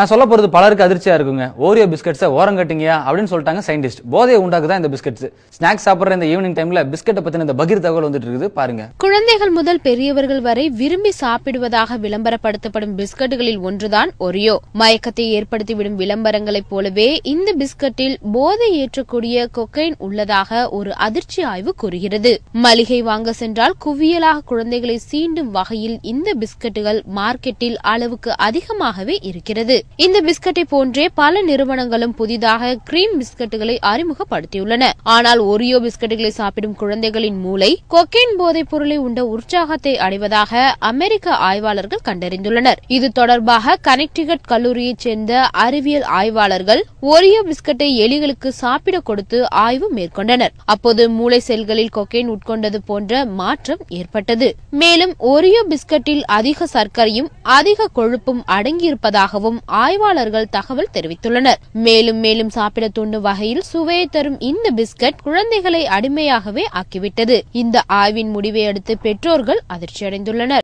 நான் சொல்ல போகிறது பலருக்கு அதிர்ச்சியாக இருக்குங்க ஓரியோ பிஸ்கட்ஸை ஓரம் கட்டிங்கயா அப்படின்னு சொல்லிட்டாங்க சயின்டிஸ்ட் போதையை தான் இந்த பிஸ்கட்ஸ் ஸ்நாக்ஸ் சாப்பிட்ற இந்த ஈவினிங் டைம்ல பிஸ்கட்டை பத்தின இந்த பகிர் தகவல் வந்துட்டு இருக்குது பாருங்க குழந்தைகள் முதல் பெரியவர்கள் வரை விரும்பி சாப்பிடுவதாக விளம்பரப்படுத்தப்படும் பிஸ்கட்டுகளில் ஒன்றுதான் ஒரியோ மயக்கத்தை ஏற்படுத்திவிடும் விளம்பரங்களைப் போலவே இந்த பிஸ்கட்டில் போதை ஏற்றக்கூடிய கொக்கைன் உள்ளதாக ஒரு அதிர்ச்சி ஆய்வு கூறுகிறது மளிகை வாங்க சென்றால் குவியலாக குழந்தைகளை சீண்டும் வகையில் இந்த பிஸ்கட்டுகள் மார்க்கெட்டில் அளவுக்கு அதிகமாகவே இருக்கிறது இந்த பிஸ்கட்டை போன்றே பல நிறுவனங்களும் புதிதாக கிரீம் பிஸ்கட்டுகளை அறிமுகப்படுத்தியுள்ளன ஆனால் ஒரியோ பிஸ்கட்டுகளை சாப்பிடும் குழந்தைகளின் மூளை கொக்கைன் போதைப் பொருளை உண்ட உற்சாகத்தை அடைவதாக அமெரிக்க ஆய்வாளர்கள் கண்டறிந்துள்ளனர் இது தொடர்பாக கனெக்டிகட் கல்லூரியைச் சேர்ந்த அறிவியல் ஆய்வாளர்கள் ஒரியோ பிஸ்கட்டை எலிகளுக்கு சாப்பிட கொடுத்து ஆய்வு மேற்கொண்டனர் அப்போது மூளை செல்களில் கொக்கைன் உட்கொண்டது போன்ற மாற்றம் ஏற்பட்டது மேலும் ஒரியோ பிஸ்கட்டில் அதிக சர்க்கரையும் அதிக கொழுப்பும் அடங்கியிருப்பதாகவும் ஆய்வாளர்கள் தகவல் தெரிவித்துள்ளனர் மேலும் மேலும் சாப்பிட தூண்டும் வகையில் சுவையை தரும் இந்த பிஸ்கட் குழந்தைகளை அடிமையாகவே ஆக்கிவிட்டது இந்த ஆய்வின் முடிவை அடுத்து பெற்றோர்கள் அதிர்ச்சியடைந்துள்ளனர்